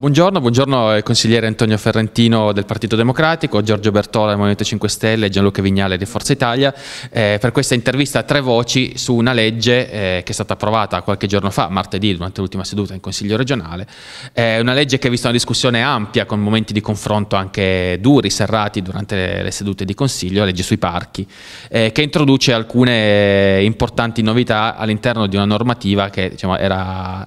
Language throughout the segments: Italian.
Buongiorno, buongiorno consigliere Antonio Ferrentino del Partito Democratico, Giorgio Bertola del Movimento 5 Stelle e Gianluca Vignale di Forza Italia eh, per questa intervista a tre voci su una legge eh, che è stata approvata qualche giorno fa, martedì, durante l'ultima seduta in Consiglio regionale, eh, una legge che ha visto una discussione ampia con momenti di confronto anche duri, serrati durante le, le sedute di Consiglio, la legge sui parchi, eh, che introduce alcune importanti novità all'interno di una normativa che diciamo, era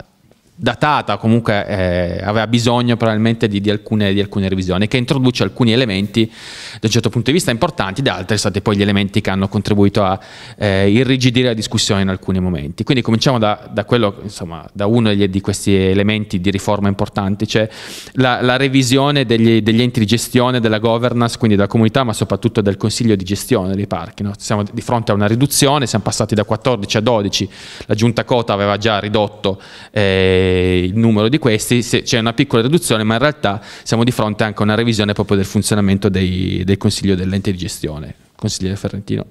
datata, comunque eh, aveva bisogno probabilmente di, di, alcune, di, alcune, revisioni, che introduce alcuni elementi da un certo punto di vista importanti, da altri sono stati poi gli elementi che hanno contribuito a eh, irrigidire la discussione in alcuni momenti. Quindi cominciamo da, da, quello, insomma, da uno di questi elementi di riforma importanti, cioè la, la revisione degli, degli, enti di gestione, della governance, quindi della comunità, ma soprattutto del consiglio di gestione dei parchi. No? Siamo di fronte a una riduzione, siamo passati da 14 a 12, la giunta Cota aveva già ridotto... Eh, il numero di questi, se c'è una piccola riduzione, ma in realtà siamo di fronte anche a una revisione proprio del funzionamento dei, del Consiglio dell'ente di gestione. Consigliere Ferrentino.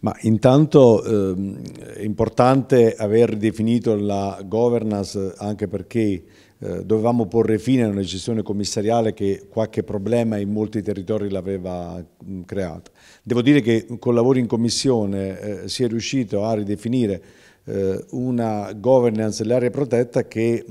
Ma intanto ehm, è importante aver definito la governance anche perché eh, dovevamo porre fine a una gestione commissariale che qualche problema in molti territori l'aveva creata. Devo dire che col lavori in commissione eh, si è riuscito a ridefinire eh, una governance dell'area protetta che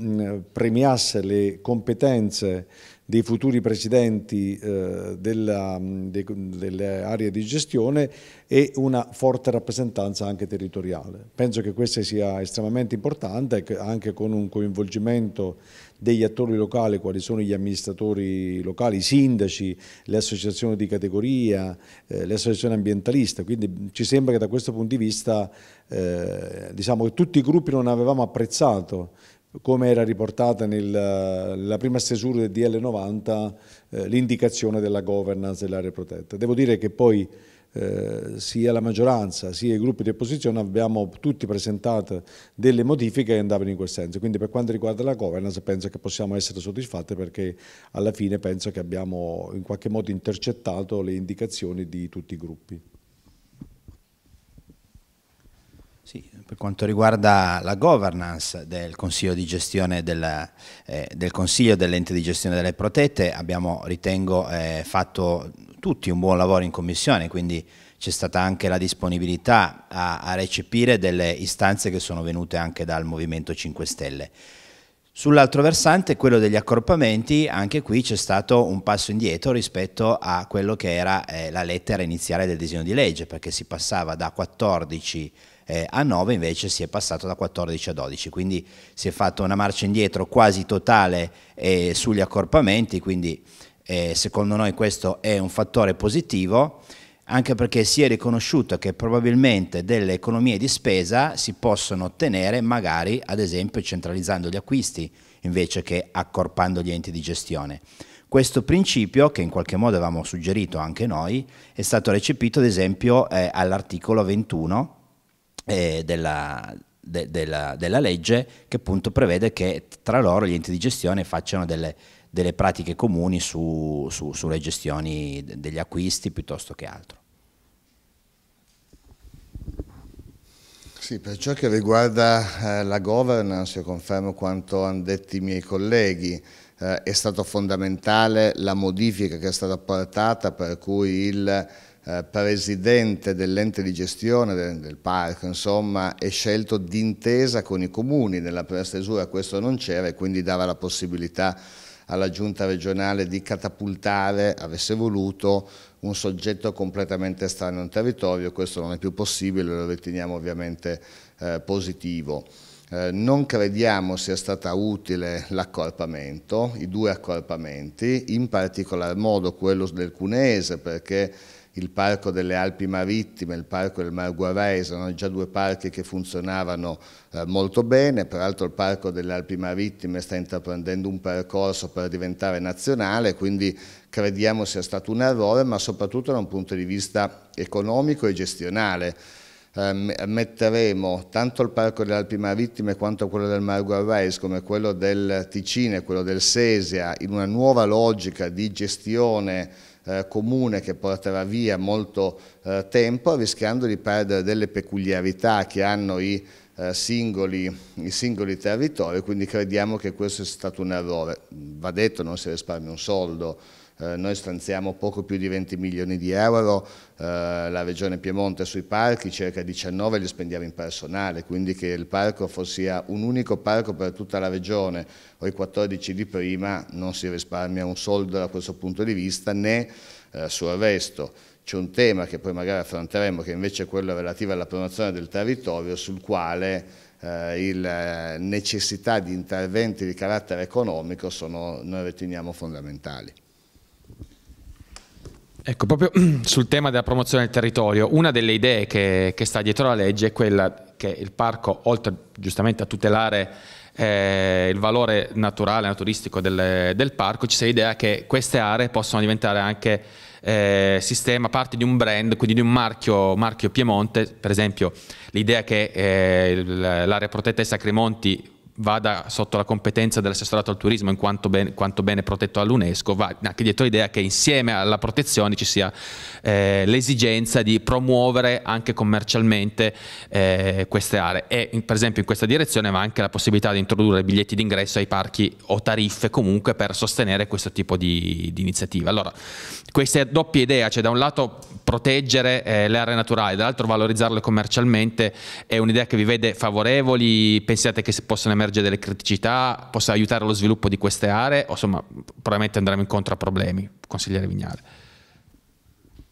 premiasse le competenze dei futuri presidenti eh, della, de, delle aree di gestione e una forte rappresentanza anche territoriale. Penso che questo sia estremamente importante anche con un coinvolgimento degli attori locali, quali sono gli amministratori locali, i sindaci, le associazioni di categoria, eh, le associazioni ambientaliste, quindi ci sembra che da questo punto di vista eh, diciamo che tutti i gruppi non avevamo apprezzato come era riportata nella prima stesura del DL90 eh, l'indicazione della governance dell'area protetta. Devo dire che poi eh, sia la maggioranza sia i gruppi di opposizione abbiamo tutti presentato delle modifiche che andavano in quel senso. Quindi per quanto riguarda la governance penso che possiamo essere soddisfatti perché alla fine penso che abbiamo in qualche modo intercettato le indicazioni di tutti i gruppi. Sì, per quanto riguarda la governance del Consiglio di gestione della, eh, del Consiglio dell'ente di gestione delle protette, abbiamo, ritengo, eh, fatto tutti un buon lavoro in commissione, quindi c'è stata anche la disponibilità a, a, recepire delle istanze che sono venute anche dal Movimento 5 Stelle. Sull'altro versante, quello degli accorpamenti, anche qui c'è stato un passo indietro rispetto a quello che era eh, la lettera iniziale del disegno di legge, perché si passava da 14 eh, a 9, invece si è passato da 14 a 12, quindi si è fatta una marcia indietro quasi totale eh, sugli accorpamenti, quindi e secondo noi questo è un fattore positivo anche perché si è riconosciuto che probabilmente delle economie di spesa si possono ottenere magari ad esempio centralizzando gli acquisti invece che accorpando gli enti di gestione. Questo principio, che in qualche modo avevamo suggerito anche noi, è stato recepito ad esempio eh, all'articolo 21 eh, della, de, della, della legge che appunto prevede che tra loro gli enti di gestione facciano delle delle pratiche comuni su, su, sulle gestioni degli acquisti piuttosto che altro. Sì, per ciò che riguarda eh, la governance, io confermo quanto hanno detto i miei colleghi, eh, è stata fondamentale la modifica che è stata apportata per cui il eh, presidente dell'ente di gestione del, del parco insomma, è scelto d'intesa con i comuni, nella prima stesura questo non c'era e quindi dava la possibilità alla giunta regionale di catapultare, avesse voluto, un soggetto completamente estraneo al territorio, questo non è più possibile, lo riteniamo ovviamente eh, positivo. Eh, non crediamo sia stato utile l'accorpamento, i due accorpamenti, in particolar modo quello del Cuneese perché il Parco delle Alpi Marittime, il Parco del Mar Guarese, sono già due parchi che funzionavano eh, molto bene, peraltro il Parco delle Alpi Marittime sta intraprendendo un percorso per diventare nazionale, quindi crediamo sia stato un errore, ma soprattutto da un punto di vista economico e gestionale ehm, metteremo tanto il Parco delle Alpi Marittime quanto quello del Mar Guarese come quello del Ticino e quello del Sesia in una nuova logica di gestione eh, comune che porterà via molto eh, tempo rischiando di perdere delle peculiarità che hanno i, eh, singoli, i singoli territori, quindi crediamo che questo sia stato un errore. Va detto, non si risparmia un soldo, eh, noi stanziamo poco più di 20 milioni di euro, eh, la Regione Piemonte sui parchi circa 19 li spendiamo in personale, quindi che il parco sia un unico parco per tutta la Regione o i 14 di prima non si risparmia un soldo da questo punto di vista né eh, sul resto. C'è un tema che poi magari affronteremo che invece è quello relativo alla promozione del territorio sul quale eh, la eh, necessità di interventi di carattere economico sono, noi riteniamo fondamentali. Ecco, proprio sul tema della promozione del territorio, una delle idee che, che sta dietro la legge è quella che il parco, oltre giustamente a tutelare eh, il valore naturale, naturistico del, del parco, ci sia l'idea che queste aree possano diventare anche eh, sistema, parte di un brand, quindi di un marchio, marchio Piemonte, per esempio l'idea che eh, l'area protetta di Sacrimonti vada sotto la competenza dell'assessorato al turismo in quanto, ben, quanto bene protetto all'UNESCO, va anche dietro l'idea che insieme alla protezione ci sia eh, l'esigenza di promuovere anche commercialmente eh, queste aree e per esempio in questa direzione va anche la possibilità di introdurre biglietti d'ingresso ai parchi o tariffe comunque per sostenere questo tipo di, di iniziativa. Allora, questa doppia idea, cioè da un lato proteggere eh, le aree naturali, dall'altro valorizzarle commercialmente è un'idea che vi vede favorevoli? Pensate che possano emergere delle criticità, possa aiutare lo sviluppo di queste aree o insomma probabilmente andremo incontro a problemi, consigliere Vignale?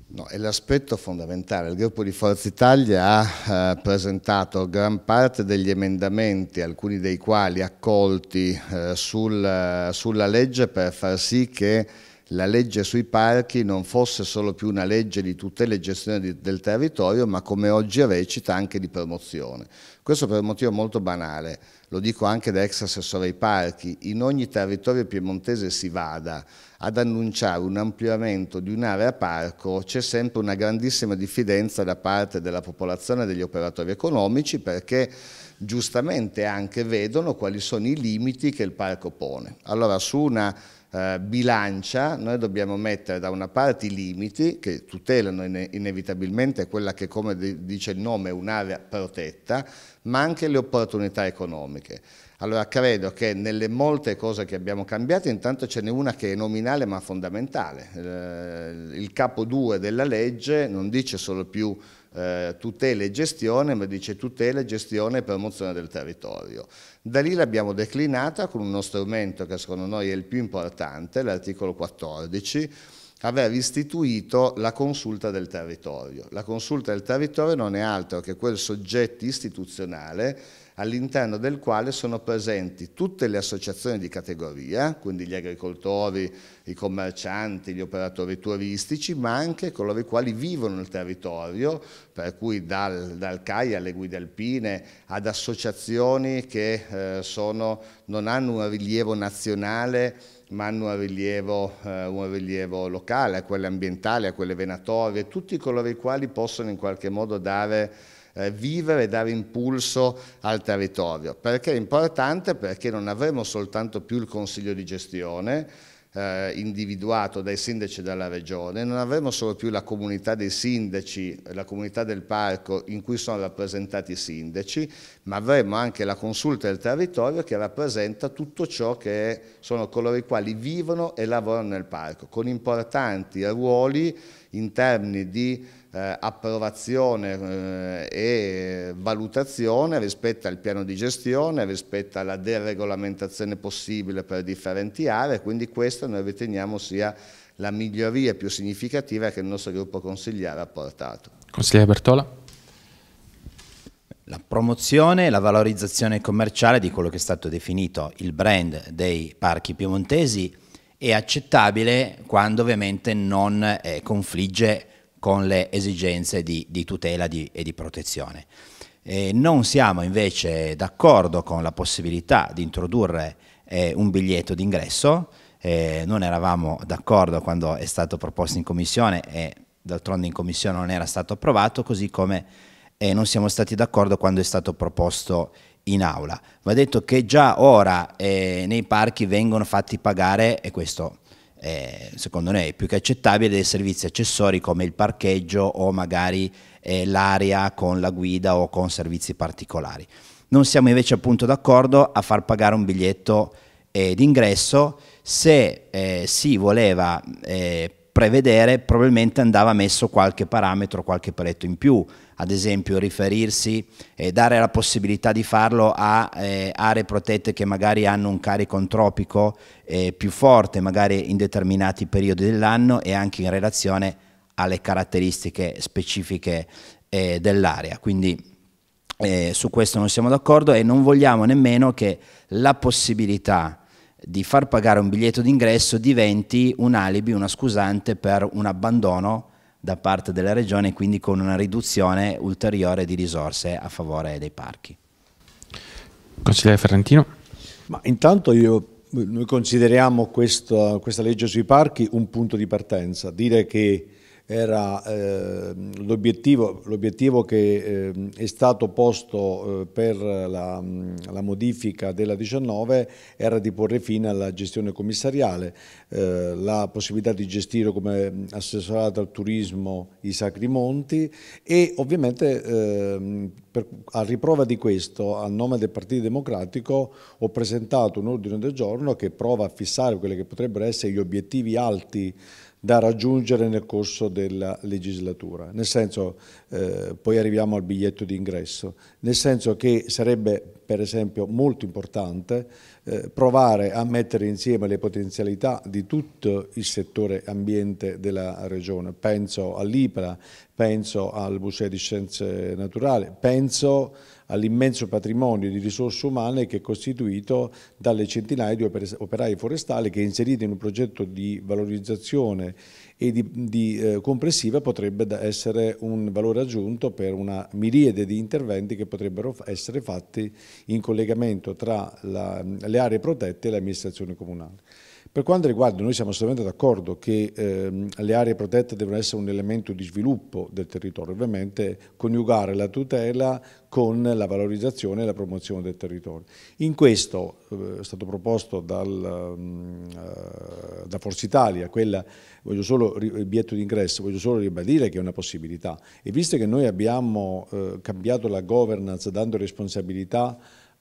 No, è l'aspetto fondamentale. Il gruppo di Forza Italia ha eh, presentato gran parte degli emendamenti, alcuni dei quali accolti eh, sul, sulla legge per far sì che la legge sui parchi non fosse solo più una legge di tutela e gestione di, del territorio, ma come oggi recita anche di promozione. Questo per un motivo molto banale, lo dico anche da ex assessore ai parchi, in ogni territorio piemontese si vada ad annunciare un ampliamento di un'area parco c'è sempre una grandissima diffidenza da parte della popolazione e degli operatori economici perché giustamente anche vedono quali sono i limiti che il parco pone. Allora su una eh, bilancia, noi dobbiamo mettere da una parte i limiti che tutelano inevitabilmente quella che come dice il nome è un'area protetta, ma anche le opportunità economiche. Allora credo che nelle molte cose che abbiamo cambiato intanto ce n'è una che è nominale ma fondamentale. Eh, il capo 2 della legge non dice solo più eh, tutela e gestione, ma dice tutela, gestione e promozione del territorio. Da lì l'abbiamo declinata con uno strumento che secondo noi è il più importante, l'articolo 14, aver istituito la consulta del territorio. La consulta del territorio non è altro che quel soggetto istituzionale all'interno del quale sono presenti tutte le associazioni di categoria, quindi gli agricoltori, i commercianti, gli operatori turistici, ma anche coloro i quali vivono il territorio, per cui dal, dal CAI alle guide alpine, ad associazioni che eh, sono, non hanno un rilievo nazionale ma hanno un rilievo, eh, un rilievo locale, a quelle ambientali, a quelle venatorie, tutti coloro i quali possono in qualche modo dare eh, vivere e dare impulso al territorio. Perché è importante? Perché non avremo soltanto più il consiglio di gestione, eh, individuato dai sindaci della regione, non avremo solo più la comunità dei sindaci, la comunità del parco in cui sono rappresentati i sindaci, ma avremo anche la consulta del territorio che rappresenta tutto ciò che sono coloro i quali vivono e lavorano nel parco, con importanti ruoli in termini di eh, approvazione eh, e valutazione rispetto al piano di gestione, rispetto alla deregolamentazione possibile per differenti aree, quindi questa noi riteniamo sia la miglioria più significativa che il nostro gruppo consigliare ha portato. Consigliere Bertola. La promozione e la valorizzazione commerciale di quello che è stato definito il brand dei parchi piemontesi è accettabile quando ovviamente non eh, confligge con le esigenze di, di tutela di, e di protezione. E non siamo invece d'accordo con la possibilità di introdurre eh, un biglietto d'ingresso, eh, non eravamo d'accordo quando è stato proposto in commissione e d'altronde in commissione non era stato approvato, così come eh, non siamo stati d'accordo quando è stato proposto in aula. Va detto che già ora eh, nei parchi vengono fatti pagare, e questo eh, secondo noi è più che accettabile dei servizi accessori come il parcheggio o magari eh, l'area con la guida o con servizi particolari. Non siamo invece appunto d'accordo a far pagare un biglietto eh, d'ingresso se eh, si voleva eh, prevedere, probabilmente andava messo qualche parametro, qualche paletto in più, ad esempio riferirsi e dare la possibilità di farlo a eh, aree protette che magari hanno un carico antropico eh, più forte, magari in determinati periodi dell'anno e anche in relazione alle caratteristiche specifiche eh, dell'area. Quindi eh, su questo non siamo d'accordo e non vogliamo nemmeno che la possibilità di far pagare un biglietto d'ingresso diventi un alibi, una scusante per un abbandono da parte della regione e quindi con una riduzione ulteriore di risorse a favore dei parchi. Consigliere Ferrantino. Ma intanto io, noi consideriamo questo, questa legge sui parchi un punto di partenza. Dire che era eh, l'obiettivo, che eh, è stato posto eh, per la, la, modifica della 19 era di porre fine alla gestione commissariale, eh, la possibilità di gestire come assessorato al turismo i sacri monti e ovviamente ehm, per, a riprova di questo a nome del Partito Democratico ho presentato un ordine del giorno che prova a fissare quelli che potrebbero essere gli obiettivi alti da raggiungere nel corso della legislatura. Nel senso, eh, poi arriviamo al biglietto d'ingresso, nel senso che sarebbe per esempio molto importante eh, provare a mettere insieme le potenzialità di tutto il settore ambiente della regione. Penso all'IPRA, penso al Museo di Scienze Naturali, penso all'immenso patrimonio di risorse umane che è costituito dalle centinaia di operai forestali che inseriti in un progetto di valorizzazione e di, di eh, complessiva potrebbe essere un valore aggiunto per una miriade di interventi che potrebbero essere fatti in collegamento tra la, le aree protette e l'amministrazione comunale. Per quanto riguarda, noi siamo assolutamente d'accordo che ehm, le aree protette devono essere un elemento di sviluppo del territorio, ovviamente coniugare la tutela con la valorizzazione e la promozione del territorio. In questo eh, è stato proposto dal, ehm, eh, da Forza Italia quella, solo, il bietto d'ingresso, voglio solo ribadire che è una possibilità e visto che noi abbiamo eh, cambiato la governance dando responsabilità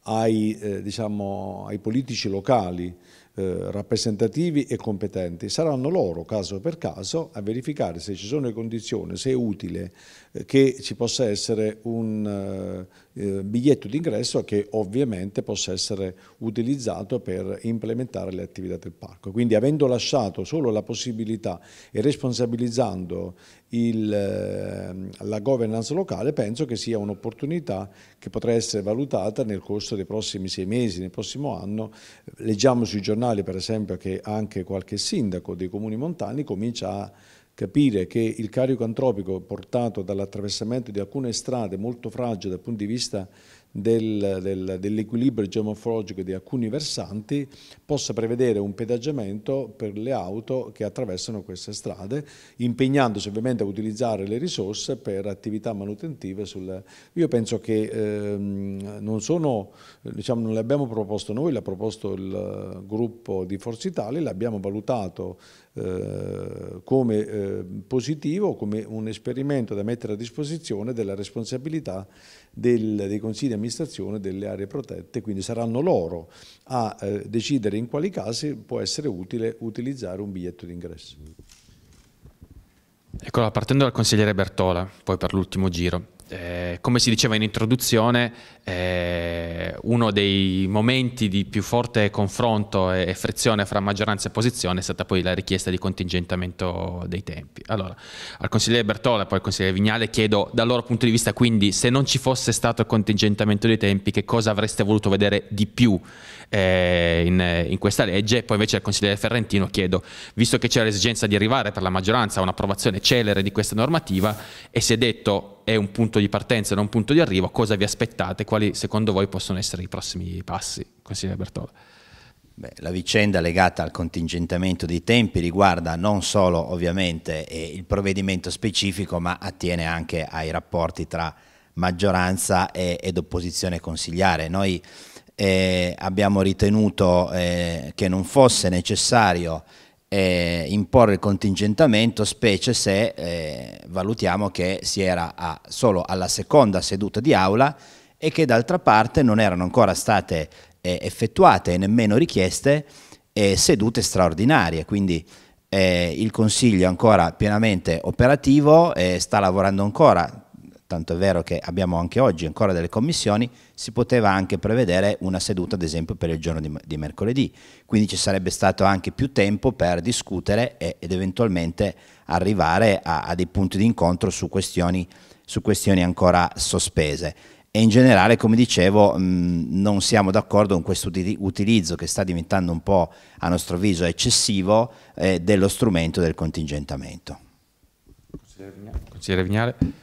ai, eh, diciamo, ai politici locali, eh, rappresentativi e competenti, saranno loro caso per caso a verificare se ci sono le condizioni, se è utile eh, che ci possa essere un eh, biglietto d'ingresso che ovviamente possa essere utilizzato per implementare le attività del parco. Quindi avendo lasciato solo la possibilità e responsabilizzando il, ehm, la governance locale, penso che sia un'opportunità che potrà essere valutata nel corso dei prossimi sei mesi, nel prossimo anno. Leggiamo sui giornali per esempio che anche qualche sindaco dei comuni montani comincia a capire che il carico antropico portato dall'attraversamento di alcune strade molto fragili dal punto di vista del, del, dell'equilibrio geomorfologico di alcuni versanti possa prevedere un pedaggiamento per le auto che attraversano queste strade, impegnandosi ovviamente a utilizzare le risorse per attività manutentive. Sul... Io penso che ehm, non, sono, diciamo, non le abbiamo proposto noi, l'ha proposto il gruppo di Forza Italia, l'abbiamo valutato eh, come eh, positivo, come un esperimento da mettere a disposizione della responsabilità del, dei consigli di amministrazione delle aree protette, quindi saranno loro a eh, decidere in quali casi può essere utile utilizzare un biglietto d'ingresso. Eccola, partendo dal consigliere Bertola, poi per l'ultimo giro. Eh, come si diceva in introduzione, eh, uno dei momenti di più forte confronto e, e, frizione fra maggioranza e opposizione è stata poi la richiesta di contingentamento dei tempi. Allora, al consigliere Bertola e poi al consigliere Vignale chiedo dal loro punto di vista quindi se non ci fosse stato il contingentamento dei tempi che cosa avreste voluto vedere di più eh, in, in, questa legge, poi invece al consigliere Ferrentino chiedo, visto che c'era l'esigenza di arrivare per la maggioranza a un'approvazione celere di questa normativa e si è detto è un punto di partenza, non un punto di arrivo, cosa vi aspettate, quali secondo voi possono essere i prossimi passi, consigliere Bertola? Beh, la vicenda legata al contingentamento dei tempi riguarda non solo ovviamente eh, il provvedimento specifico ma attiene anche ai rapporti tra maggioranza ed opposizione consigliare. Noi eh, abbiamo ritenuto eh, che non fosse necessario eh, imporre il contingentamento, specie se eh, valutiamo che si era a, solo alla seconda seduta di aula e che d'altra parte non erano ancora state eh, effettuate e nemmeno richieste eh, sedute straordinarie. Quindi eh, il Consiglio è ancora pienamente operativo, e eh, sta lavorando ancora tanto è vero che abbiamo anche oggi ancora delle commissioni, si poteva anche prevedere una seduta ad esempio per il giorno di, di mercoledì, quindi ci sarebbe stato anche più tempo per discutere e, ed eventualmente arrivare a, a dei punti di incontro su questioni, su questioni ancora sospese. E in generale, come dicevo, mh, mm, non siamo d'accordo con questo utilizzo che sta diventando un po', a nostro avviso, eccessivo eh, dello strumento del contingentamento. Consigliere Vignale.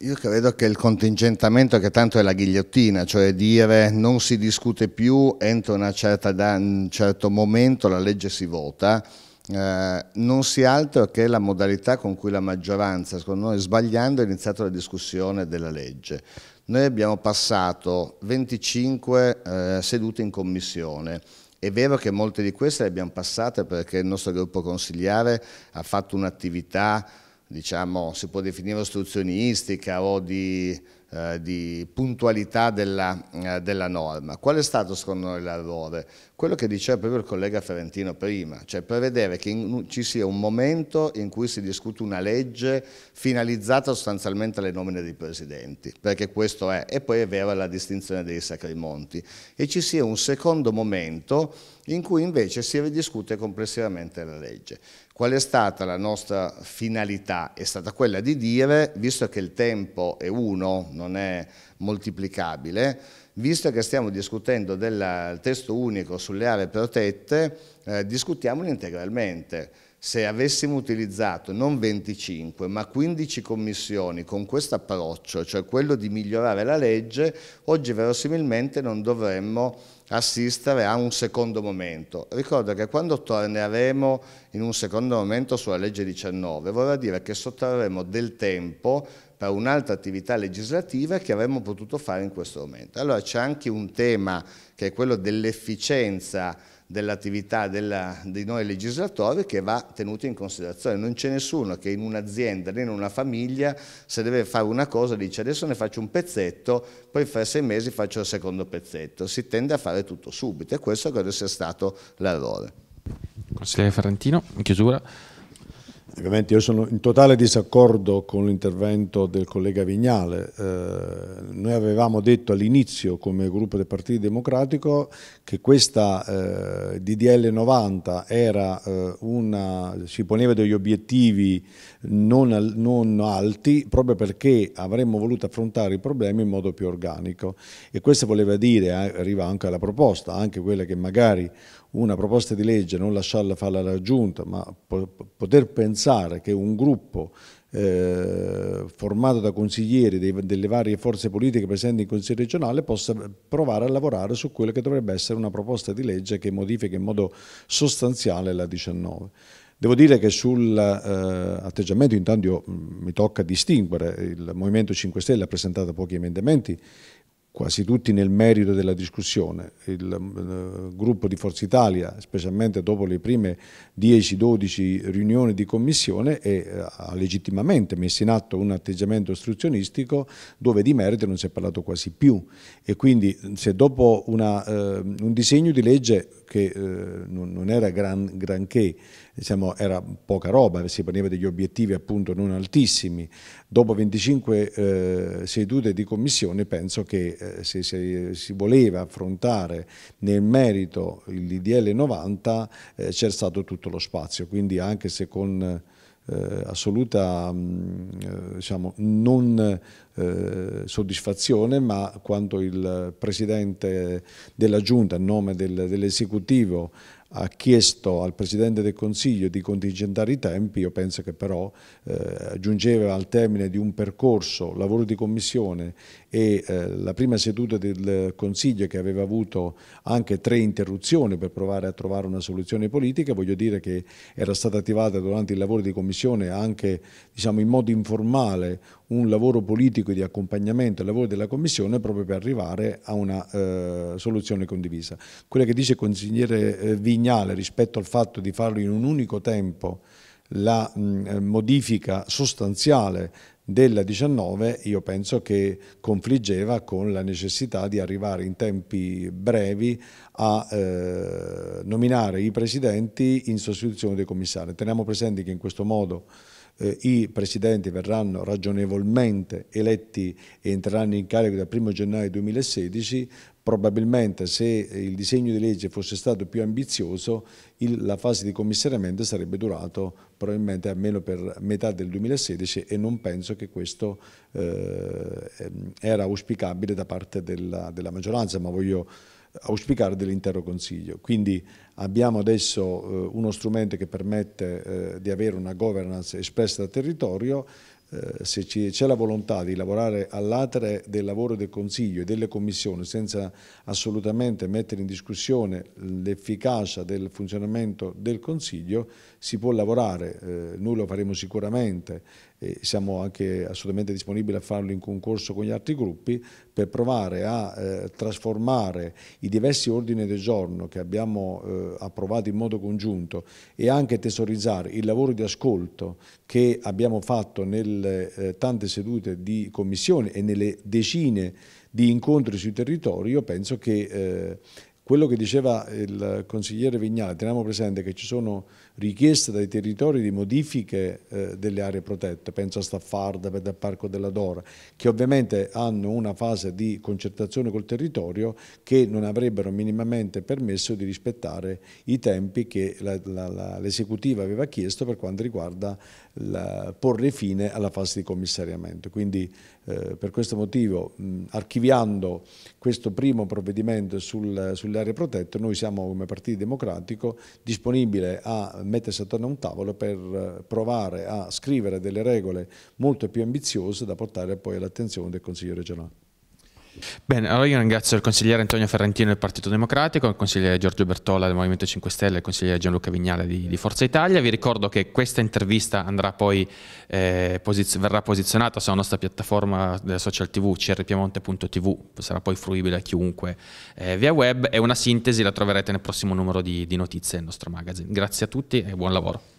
Io credo che il contingentamento che tanto è la ghigliottina, cioè dire non si discute più entro certa, un certo momento la legge si vota, eh, non sia altro che la modalità con cui la maggioranza, secondo noi sbagliando, ha iniziato la discussione della legge. Noi abbiamo passato 25 eh, sedute in commissione, è vero che molte di queste le abbiamo passate perché il nostro gruppo consigliare ha fatto un'attività diciamo, si può definire ostruzionistica o di, eh, di puntualità della, eh, della, norma. Qual è stato secondo noi l'errore? Quello che diceva proprio il collega Ferentino prima, cioè prevedere che in, ci sia un momento in cui si discute una legge finalizzata sostanzialmente alle nomine dei presidenti, perché questo è, e poi è vera la distinzione dei sacrimonti, e ci sia un secondo momento in cui invece si ridiscute complessivamente la legge. Qual è stata la nostra finalità? È stata quella di dire, visto che il tempo è uno, non è moltiplicabile, visto che stiamo discutendo del testo unico sulle aree protette, eh, discutiamolo integralmente. Se avessimo utilizzato non 25 ma 15 commissioni con questo approccio, cioè quello di migliorare la legge, oggi verosimilmente non dovremmo assistere a un secondo momento. Ricordo che quando torneremo in un secondo momento sulla legge 19 vorrà dire che sottrarremo del tempo per un'altra attività legislativa che avremmo potuto fare in questo momento. Allora c'è anche un tema che è quello dell'efficienza dell'attività della, di noi legislatori che va tenuto in considerazione. Non c'è nessuno che in un'azienda né in una famiglia se deve fare una cosa dice adesso ne faccio un pezzetto, poi fra sei mesi faccio il secondo pezzetto. Si tende a fare tutto subito e questo credo sia stato l'errore. Consigliere Ferrantino, in chiusura. Ovviamente io sono in totale disaccordo con l'intervento del collega Vignale. Eh, noi avevamo detto all'inizio come gruppo del Partito Democratico che questa eh, DDL 90 era, eh, una, si poneva degli obiettivi non, non, alti proprio perché avremmo voluto affrontare i problemi in modo più organico e questo voleva dire, eh, arriva anche alla proposta, anche quella che magari una proposta di legge, non lasciarla fare alla Giunta, ma po poter pensare che un gruppo eh, formato da consiglieri dei, delle varie forze politiche presenti in Consiglio regionale possa provare a lavorare su quella che dovrebbe essere una proposta di legge che modifica in modo sostanziale la 19. Devo dire che sull'atteggiamento eh, intanto io, mm, mi tocca distinguere, il Movimento 5 Stelle ha presentato pochi emendamenti quasi tutti nel merito della discussione. Il eh, gruppo di Forza Italia, specialmente dopo le prime 10-12 riunioni di commissione, è, eh, ha legittimamente messo in atto un atteggiamento istruzionistico dove di merito non si è parlato quasi più. E quindi se dopo una, eh, un disegno di legge che eh, non, non, era gran, granché, diciamo, era poca roba, si poneva degli obiettivi appunto non altissimi. Dopo 25 eh, sedute di commissione penso che eh, se, se, si voleva affrontare nel merito il DDL 90 c'era stato tutto lo spazio, quindi anche se con eh, assoluta mh, mm, eh, diciamo, non eh, soddisfazione, ma quando il Presidente della Giunta, a nome del, dell'esecutivo, ha chiesto al Presidente del Consiglio di contingentare i tempi, io penso che però eh, giungeva al termine di un percorso, lavoro di commissione e eh, la prima seduta del Consiglio che aveva avuto anche tre interruzioni per provare a trovare una soluzione politica, voglio dire che era stata attivata durante il lavoro di Commissione anche diciamo, in modo informale un lavoro politico di accompagnamento al lavoro della Commissione proprio per arrivare a una eh, soluzione condivisa. Quella che dice il consigliere eh, Vignale rispetto al fatto di farlo in un unico tempo la mh, eh, modifica sostanziale della 19 io penso che confliggeva con la necessità di arrivare in tempi brevi a eh, nominare i presidenti in sostituzione dei commissari. Teniamo presente che in questo modo eh, i presidenti verranno ragionevolmente eletti e entreranno in carico dal 1 gennaio 2016, probabilmente se il disegno di legge fosse stato più ambizioso il, la fase di commissariamento sarebbe durato probabilmente almeno per metà del 2016 e non penso che questo eh, ehm, era auspicabile da parte della, della maggioranza, ma voglio auspicare dell'intero Consiglio. Quindi abbiamo adesso eh, uno strumento che permette eh, di avere una governance espressa dal territorio eh, se c'è la volontà di lavorare all'atere del lavoro del Consiglio e delle commissioni senza assolutamente mettere in discussione l'efficacia del funzionamento del Consiglio, si può lavorare, eh, noi lo faremo sicuramente e siamo anche assolutamente disponibili a farlo in concorso con gli altri gruppi per provare a eh, trasformare i diversi ordini del giorno che abbiamo eh, approvato in modo congiunto e anche tesorizzare il lavoro di ascolto che abbiamo fatto nelle eh, tante sedute di commissione e nelle decine di incontri sui territori, io penso che eh, quello che diceva il consigliere Vignale, teniamo presente che ci sono richieste dai territori di modifiche eh, delle aree protette, penso a Staffarda, penso al Parco della Dora, che ovviamente hanno una fase di concertazione col territorio che non avrebbero minimamente permesso di rispettare i tempi che l'esecutiva aveva chiesto per quanto riguarda la, porre fine alla fase di commissariamento. Quindi eh, per questo motivo, mh, archiviando questo primo provvedimento sul, sulle aree protette, noi siamo come Partito Democratico disponibile a mettersi attorno a un tavolo per eh, provare a scrivere delle regole molto più ambiziose da portare poi all'attenzione del Consiglio regionale. Bene, allora io ringrazio il consigliere Antonio Ferrantino del Partito Democratico, il consigliere Giorgio Bertola del Movimento 5 Stelle e il consigliere Gianluca Vignale di, di, Forza Italia. Vi ricordo che questa intervista poi, eh, posiz verrà posizionata sulla nostra piattaforma della social tv crpiemonte.tv, sarà poi fruibile a chiunque eh, via web e una sintesi la troverete nel prossimo numero di, di notizie del nostro magazine. Grazie a tutti e buon lavoro.